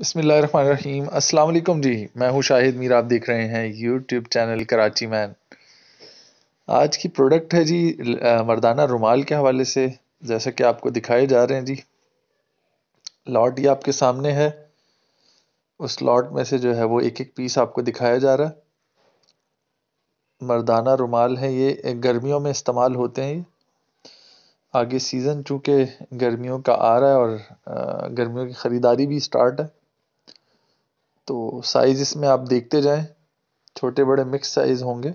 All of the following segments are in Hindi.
बसमीम् अस्सलाम जी मैं हूं शाहिद मीर आप देख रहे हैं यूट्यूब चैनल कराची मैन आज की प्रोडक्ट है जी मर्दाना रुमाल के हवाले से जैसा कि आपको दिखाए जा रहे हैं जी लॉट ये आपके सामने है उस लॉट में से जो है वो एक एक पीस आपको दिखाया जा रहा है मर्दाना रुमाल है ये गर्मियों में इस्तेमाल होते हैं आगे सीज़न चूँकि गर्मियों का आ रहा है और गर्मियों की ख़रीदारी भी स्टार्ट है तो साइज़ इसमें आप देखते जाएं छोटे बड़े मिक्स साइज़ होंगे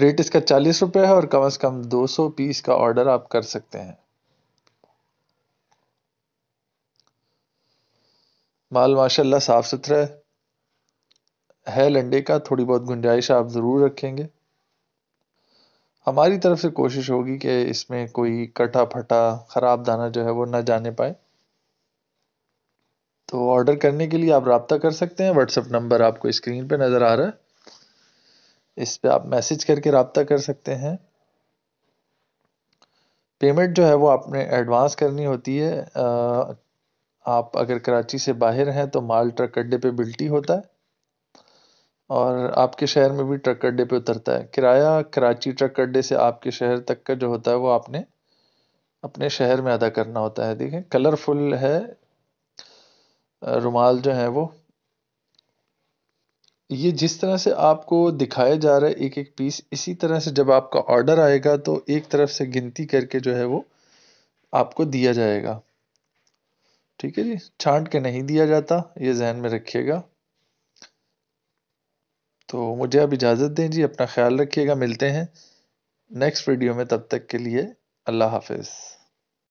रेट इसका चालीस रुपए है और कम से कम दो सौ पीस का ऑर्डर आप कर सकते हैं माल माशाल्लाह साफ़ सुथरा है है लंडे का थोड़ी बहुत गुंजाइश आप ज़रूर रखेंगे हमारी तरफ से कोशिश होगी कि इसमें कोई कटा फटा ख़राब दाना जो है वो ना जाने पाए तो ऑर्डर करने के लिए आप रबता कर सकते हैं व्हाट्सअप नंबर आपको स्क्रीन पर नज़र आ रहा है इस पर आप मैसेज करके रबता कर सकते हैं पेमेंट जो है वो आपने एडवांस करनी होती है आ, आप अगर कराची से बाहर हैं तो माल ट्रक अड्डे पे बिल्टी होता है और आपके शहर में भी ट्रक अड्डे पे उतरता है किराया कराची ट्रक अड्डे से आपके शहर तक का जो होता है वो आपने अपने शहर में अदा करना होता है देखें कलरफुल है रुमाल जो है वो ये जिस तरह से आपको दिखाया जा रहा है एक एक पीस इसी तरह से जब आपका ऑर्डर आएगा तो एक तरफ से गिनती करके जो है वो आपको दिया जाएगा ठीक है जी छांट के नहीं दिया जाता ये जहन में रखिएगा तो मुझे अब इजाज़त दें जी अपना ख्याल रखिएगा मिलते हैं नेक्स्ट वीडियो में तब तक के लिए अल्लाह हाफिज़